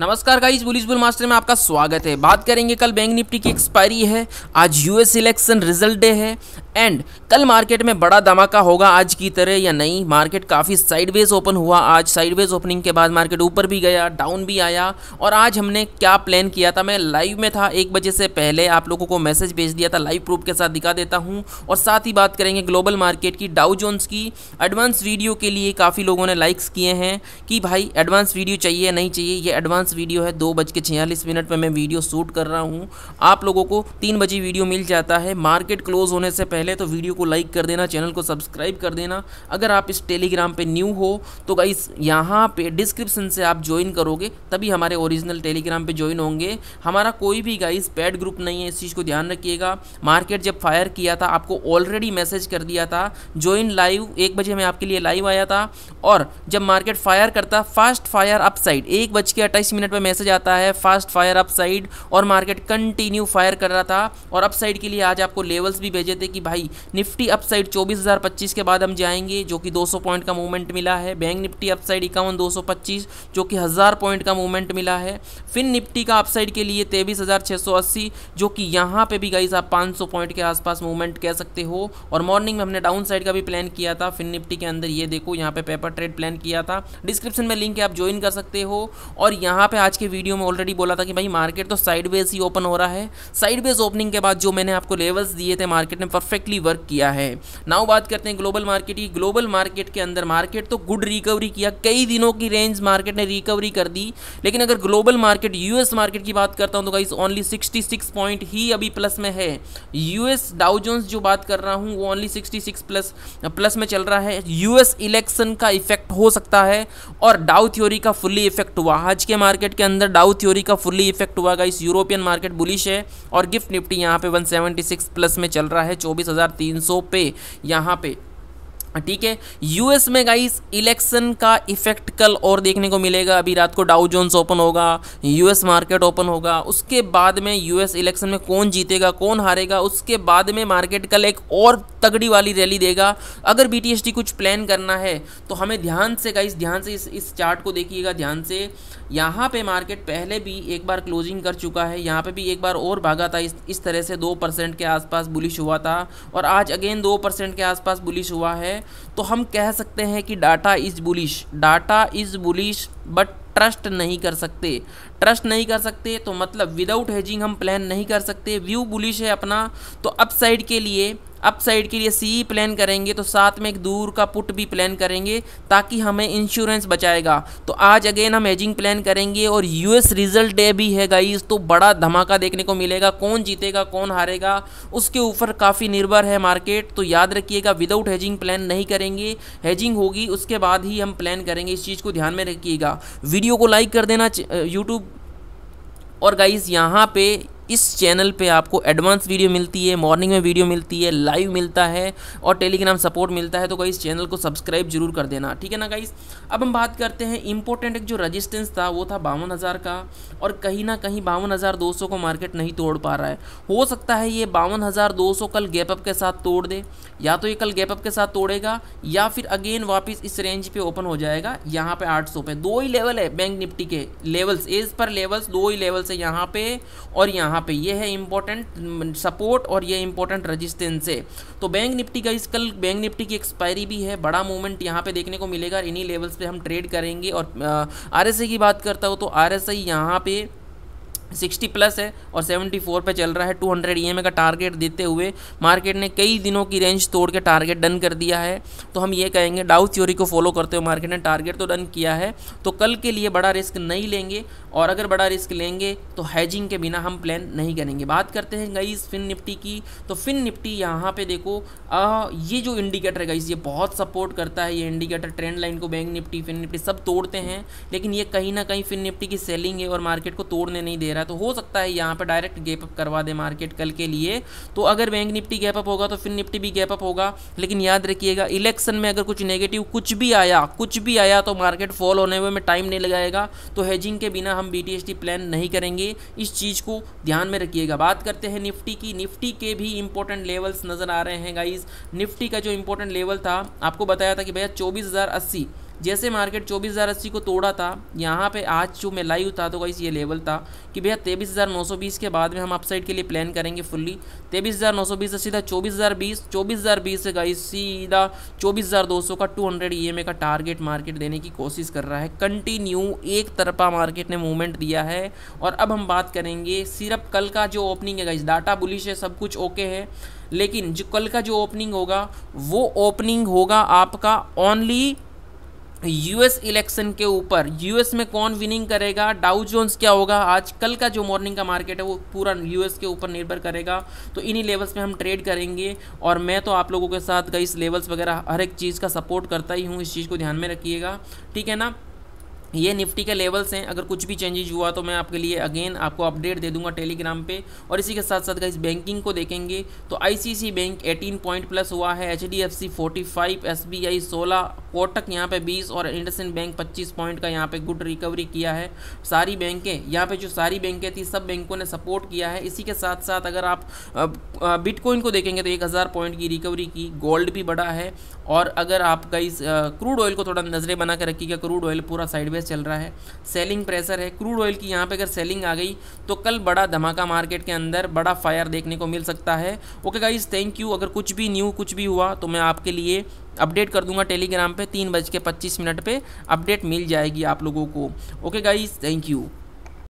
नमस्कार guys police bull master में आपका स्वागत है बात करेंगे कल बैंक निफ्टी की एक्सपायरी है आज यूएस इलेक्शन रिजल्ट डे है एंड कल मार्केट में बड़ा धमाका होगा आज की तरह या नहीं मार्केट काफ़ी साइडवेज ओपन हुआ आज साइडवेज ओपनिंग के बाद मार्केट ऊपर भी गया डाउन भी आया और आज हमने क्या प्लान किया था मैं लाइव में था एक बजे से पहले आप लोगों को मैसेज भेज दिया था लाइव प्रूफ के साथ दिखा देता हूँ और साथ ही बात करेंगे ग्लोबल मार्केट की डाउ जोन्स की एडवांस वीडियो के लिए काफ़ी लोगों ने लाइक्स किए हैं कि भाई एडवांस वीडियो चाहिए नहीं चाहिए ये एडवांस एडवांस वीडियो है दो बज के छियालीस मिनट पर मैं वीडियो शूट कर रहा हूँ आप लोगों को तीन बजे वीडियो मिल जाता है मार्केट क्लोज होने से पहले तो वीडियो को लाइक कर देना चैनल को सब्सक्राइब कर देना अगर आप इस टेलीग्राम पर न्यू हो तो गाइस यहाँ पे डिस्क्रिप्सन से आप ज्वाइन करोगे तभी हमारे ओरिजिनल टेलीग्राम पे ज्वाइन होंगे हमारा कोई भी गाइस पैड ग्रुप नहीं है इस चीज़ को ध्यान रखिएगा मार्केट जब फायर किया था आपको ऑलरेडी मैसेज कर दिया था ज्वाइन लाइव एक बजे मैं आपके लिए लाइव आया था और जब मार्केट फायर करता फास्ट फायर अपसाइड एक बज के अट्ठाईस मिनट पर मैसेज आता है फास्ट फायर अप साइड और मार्केट कंटिन्यू फायर कर रहा था और अप साइड के लिए आज आपको लेवल्स भी भेजे थे कि भाई निफ्टी अप साइड चौबीस के बाद हम जाएंगे जो कि 200 पॉइंट का मूवमेंट मिला है बैंक निफ्टी अप साइड इक्यावन जो कि हज़ार पॉइंट का मूवमेंट मिला है फिन निफ्टी का अप साइड के लिए तेईस जो कि यहाँ पर भी गई आप पाँच पॉइंट के आसपास मूवमेंट कह सकते हो और मॉर्निंग में हमने डाउन साइड का भी प्लान किया था फिन निफ्टी के अंदर ये देखो यहाँ पे पेपर ट्रेड प्लान किया था डिस्क्रिप्शन में लिंक है आप ज्वाइन कर सकते हो और यहाँ यहाँ पे आज के वीडियो में ऑलरेडी बोला था कि भाई मार्केट तो साइडवेज ही ओपन हो रहा है साइडवेज ओपनिंग के बाद जो मैंने आपको लेवल्स दिए थे मार्केट ने परफेक्टली वर्क किया है नाउ बात करते हैं ग्लोबल मार्केट की ग्लोबल मार्केट के अंदर मार्केट तो गुड रिकवरी किया कई दिनों की रेंज मार्केट ने रिकवरी कर दी लेकिन अगर ग्लोबल मार्केट यूएस मार्केट की बात करता हूँ तो गाइज ओनली सिक्सटी पॉइंट ही अभी प्लस में है यूएस डाउजोन्स जो बात कर रहा हूँ वो ओनली सिक्सटी प्लस प्लस में चल रहा है यूएस इलेक्शन का इफेक्ट हो सकता है और डाउ थ्योरी का फुल्ली इफेक्ट हुआ आज के मार्केट मार्केट के अंदर डाउ थ्योरी का फुल्ली इफेक्ट हुआ गाइस यूरोपियन मार्केट बुलिश है और गिफ्ट निफ्टी यहाँ पे 176 प्लस में चल रहा है 24,300 पे यहाँ पे हाँ, ठीक है यूएस में गाइस इलेक्शन का इफेक्ट कल और देखने को मिलेगा अभी रात को डाउ जोन्स ओपन होगा यूएस मार्केट ओपन होगा उसके बाद में यूएस इलेक्शन में कौन जीतेगा कौन हारेगा उसके बाद में मार्केट कल एक और तगड़ी वाली रैली देगा अगर बी कुछ प्लान करना है तो हमें ध्यान से गाइस ध्यान से इस इस चार्ट को देखिएगा ध्यान से यहाँ पर मार्केट पहले भी एक बार क्लोजिंग कर चुका है यहाँ पर भी एक बार और भागा था इस इस तरह से दो परसेंट के आसपास बुलिश हुआ था और आज अगेन दो परसेंट के आसपास बुलिश हुआ है तो हम कह सकते हैं कि data is bullish data is bullish but trust नहीं कर सकते ट्रस्ट नहीं कर सकते तो मतलब विदाउट हेजिंग हम प्लान नहीं कर सकते व्यू बुलिश है अपना तो अपसाइड के लिए अप साइड के लिए सी प्लान करेंगे तो साथ में एक दूर का पुट भी प्लान करेंगे ताकि हमें इंश्योरेंस बचाएगा तो आज अगेन हम हेजिंग प्लान करेंगे और यूएस रिजल्ट डे भी है गाइस तो बड़ा धमाका देखने को मिलेगा कौन जीतेगा कौन हारेगा उसके ऊपर काफ़ी निर्भर है मार्केट तो याद रखिएगा विदाउट हैजिंग प्लान नहीं करेंगे हैजिंग होगी उसके बाद ही हम प्लान करेंगे इस चीज़ को ध्यान में रखिएगा वीडियो को लाइक कर देना यूट्यूब और गाइज़ यहाँ पे इस चैनल पे आपको एडवांस वीडियो मिलती है मॉर्निंग में वीडियो मिलती है लाइव मिलता है और टेलीग्राम सपोर्ट मिलता है तो गाइस चैनल को सब्सक्राइब जरूर कर देना ठीक है ना गाइस अब हम बात करते हैं इंपॉर्टेंट एक जो रजिस्टेंस था वो था बावन हज़ार का और कहीं ना कहीं बावन हज़ार दो सौ को मार्केट नहीं तोड़ पा रहा है हो सकता है ये बावन हज़ार दो सौ कल गैपअप के साथ तोड़ दे या तो ये कल गैपअप के साथ तोड़ेगा या फिर अगेन वापस इस रेंज पर ओपन हो जाएगा यहाँ पे सौ पे दो ही लेवल है बैंक निफ्टी के लेवल्स एज पर लेवल्स दो ही लेवल्स है यहाँ पे और यहाँ यहाँ पे ये है इम्पोर्टेंट सपोर्ट और ये इंपॉर्टेंट रजिस्टेंस है तो बैंक निफ्टी का इस कल बैंक निफ्टी की एक्सपायरी भी है बड़ा मूवमेंट यहाँ पे देखने को मिलेगा इन्हीं लेवल्स पे हम ट्रेड करेंगे और आर की बात करता हूँ तो आर एस आई यहाँ पर सिक्सटी प्लस है और 74 फोर पर चल रहा है टू हंड्रेड ई e का टारगेट देते हुए मार्केट ने कई दिनों की रेंज तोड़ के टारगेट डन कर दिया है तो हम ये कहेंगे डाउ थ्योरी को फॉलो करते हुए मार्केट ने टारगेट तो डन किया है तो कल के लिए बड़ा रिस्क नहीं लेंगे और अगर बड़ा रिस्क लेंगे तो हैजिंग के बिना हम प्लान नहीं करेंगे बात करते हैं गईस फिन निफ्टी की तो फिन निफ्टी यहाँ पर देखो आ, ये जो इंडिकेटर है गईस ये बहुत सपोर्ट करता है ये इंडिकेटर ट्रेंड लाइन को बैंक निफ्टी फिन निफ्टी सब तोड़ते हैं लेकिन ये कहीं ना कहीं फिन निफ्टी की सेलिंग है और मार्केट को तोड़ने नहीं दे रहा रहा है तो हो सकता है यहाँ पर डायरेक्ट गैप अप करवा दे मार्केट कल के लिए तो अगर बैंक निफ्टी गैप अप होगा तो फिर निफ्टी भी गैप अप होगा लेकिन याद रखिएगा इलेक्शन में अगर कुछ नेगेटिव कुछ भी आया कुछ भी आया तो मार्केट फॉल होने में टाइम नहीं लगाएगा तो हेजिंग के बिना हम बी प्लान नहीं करेंगे इस चीज़ को ध्यान में रखिएगा बात करते हैं निफ्टी की निफ्टी के भी इंपॉर्टेंट लेवल्स नज़र आ रहे हैं गाइज निफ्टी का जो इंपॉर्टेंट लेवल था आपको बताया था कि भैया चौबीस हज़ार अस्सी जैसे मार्केट चौबीस हज़ार अस्सी को तोड़ा था यहाँ पे आज जो मैं लाइव था तो गाइस ये लेवल था कि भैया तेईस हज़ार नौ सौ बीस के बाद में हम अपसाइड के लिए प्लान करेंगे फुल्ली तेईस हज़ार नौ सौ बीस से सीधा चौबीस हज़ार बीस चौबीस हज़ार बीस से गई सीधा चौबीस हज़ार दो सौ का two hundred E M A का टारगेट मार्केट देने की कोशिश कर रहा है कंटिन्यू एक तरफा मार्केट ने मूवमेंट दिया है और अब हम बात करेंगे सिर्फ कल का जो ओपनिंग है गई डाटा बुलिश है सब कुछ ओके है लेकिन जो कल का जो ओपनिंग होगा वो ओपनिंग होगा आपका ओनली यूएस इलेक्शन के ऊपर यूएस में कौन विनिंग करेगा डाउ जोन्स क्या होगा आज कल का जो मॉर्निंग का मार्केट है वो पूरा यूएस के ऊपर निर्भर करेगा तो इन्हीं लेवल्स में हम ट्रेड करेंगे और मैं तो आप लोगों के साथ कई लेवल्स वगैरह हर एक चीज़ का सपोर्ट करता ही हूँ इस चीज़ को ध्यान में रखिएगा ठीक है ना ये निफ्टी के लेवल्स हैं अगर कुछ भी चेंजेज हुआ तो मैं आपके लिए अगेन आपको अपडेट दे दूंगा टेलीग्राम पे और इसी के साथ साथ इस बैंकिंग को देखेंगे तो आईसीसी बैंक 18 पॉइंट प्लस हुआ है H D F C forty five S B I सोलह कोटक यहाँ पे 20 और इंडसन बैंक 25 पॉइंट का यहाँ पे गुड रिकवरी किया है सारी बैंकें यहाँ पर जो सारी बैंकें थी सब बैंकों ने सपोर्ट किया है इसी के साथ साथ अगर आप बिटकॉइन को देखेंगे तो एक हज़ार पॉइंट की रिकवरी की गोल्ड भी बढ़ा है और अगर आप कई क्रूड ऑयल को थोड़ा नज़रें बना के रखिएगा क्रूड ऑयल पूरा साइड साइडवेज चल रहा है सेलिंग प्रेशर है क्रूड ऑयल की यहाँ पे अगर सेलिंग आ गई तो कल बड़ा धमाका मार्केट के अंदर बड़ा फायर देखने को मिल सकता है ओके गाइज थैंक यू अगर कुछ भी न्यू कुछ भी हुआ तो मैं आपके लिए अपडेट कर दूंगा टेलीग्राम पे तीन बज के पच्चीस मिनट पर अपडेट मिल जाएगी आप लोगों को ओके गाइज थैंक यू